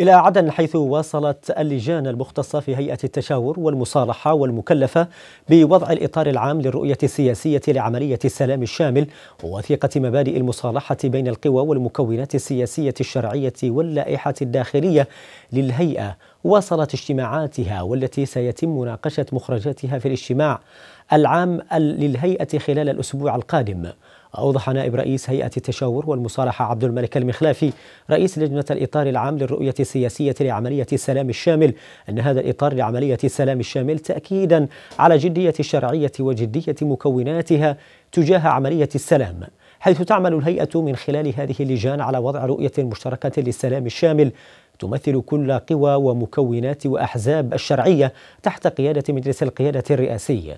إلى عدن حيث واصلت اللجان المختصة في هيئة التشاور والمصالحة والمكلفة بوضع الإطار العام للرؤية السياسية لعملية السلام الشامل ووثيقة مبادئ المصالحة بين القوى والمكونات السياسية الشرعية واللائحة الداخلية للهيئة واصلت اجتماعاتها والتي سيتم مناقشة مخرجاتها في الاجتماع العام للهيئة خلال الأسبوع القادم أوضح نائب رئيس هيئة التشاور والمصالحة عبد الملك المخلافي رئيس لجنة الإطار العام للرؤية السياسية لعملية السلام الشامل أن هذا الإطار لعملية السلام الشامل تأكيدا على جدية الشرعية وجدية مكوناتها تجاه عملية السلام حيث تعمل الهيئة من خلال هذه اللجان على وضع رؤية مشتركة للسلام الشامل تمثل كل قوى ومكونات واحزاب الشرعيه تحت قياده مجلس القياده الرئاسي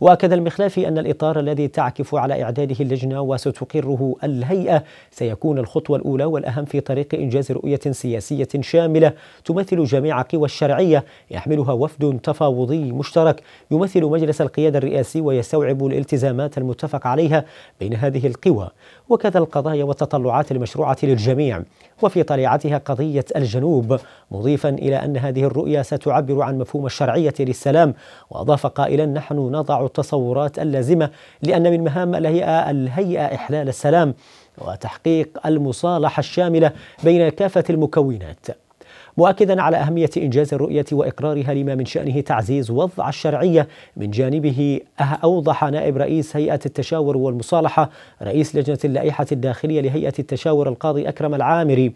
واكد المخلافي ان الاطار الذي تعكف على اعداده اللجنه وستقره الهيئه سيكون الخطوه الاولى والاهم في طريق انجاز رؤيه سياسيه شامله تمثل جميع قوى الشرعيه يحملها وفد تفاوضي مشترك يمثل مجلس القياده الرئاسي ويستوعب الالتزامات المتفق عليها بين هذه القوى وكذا القضايا والتطلعات المشروعه للجميع وفي طليعتها قضيه الجنوب مضيفا الى ان هذه الرؤيه ستعبر عن مفهوم الشرعيه للسلام واضاف قائلا نحن نظر تضع التصورات اللازمة لأن من مهام الهيئة, الهيئة إحلال السلام وتحقيق المصالحة الشاملة بين كافة المكونات مؤكدا على أهمية إنجاز الرؤية وإقرارها لما من شأنه تعزيز وضع الشرعية من جانبه أه- أوضح نائب رئيس هيئة التشاور والمصالحة رئيس لجنة اللائحة الداخلية لهيئة التشاور القاضي أكرم العامري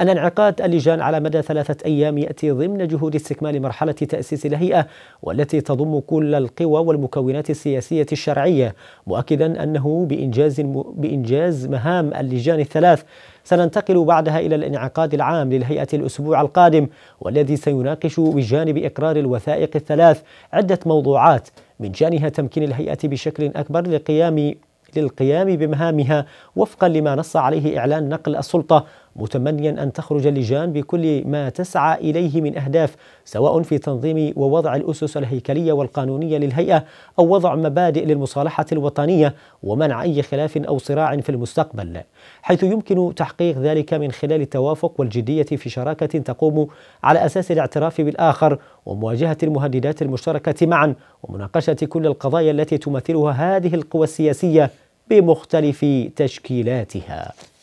أن انعقاد اللجان على مدى ثلاثة أيام يأتي ضمن جهود استكمال مرحلة تأسيس الهيئة والتي تضم كل القوى والمكونات السياسية الشرعية مؤكدا أنه بإنجاز, بإنجاز مهام اللجان الثلاث سننتقل بعدها إلى الانعقاد العام للهيئة الأسبوع القادم والذي سيناقش بجانب إقرار الوثائق الثلاث عدة موضوعات من شأنها تمكين الهيئة بشكل أكبر لقيام للقيام بمهامها وفقا لما نص عليه إعلان نقل السلطة متمنيا أن تخرج اللجان بكل ما تسعى إليه من أهداف سواء في تنظيم ووضع الأسس الهيكلية والقانونية للهيئة أو وضع مبادئ للمصالحة الوطنية ومنع أي خلاف أو صراع في المستقبل حيث يمكن تحقيق ذلك من خلال التوافق والجدية في شراكة تقوم على أساس الاعتراف بالآخر ومواجهة المهددات المشتركة معا ومناقشة كل القضايا التي تمثلها هذه القوى السياسية بمختلف تشكيلاتها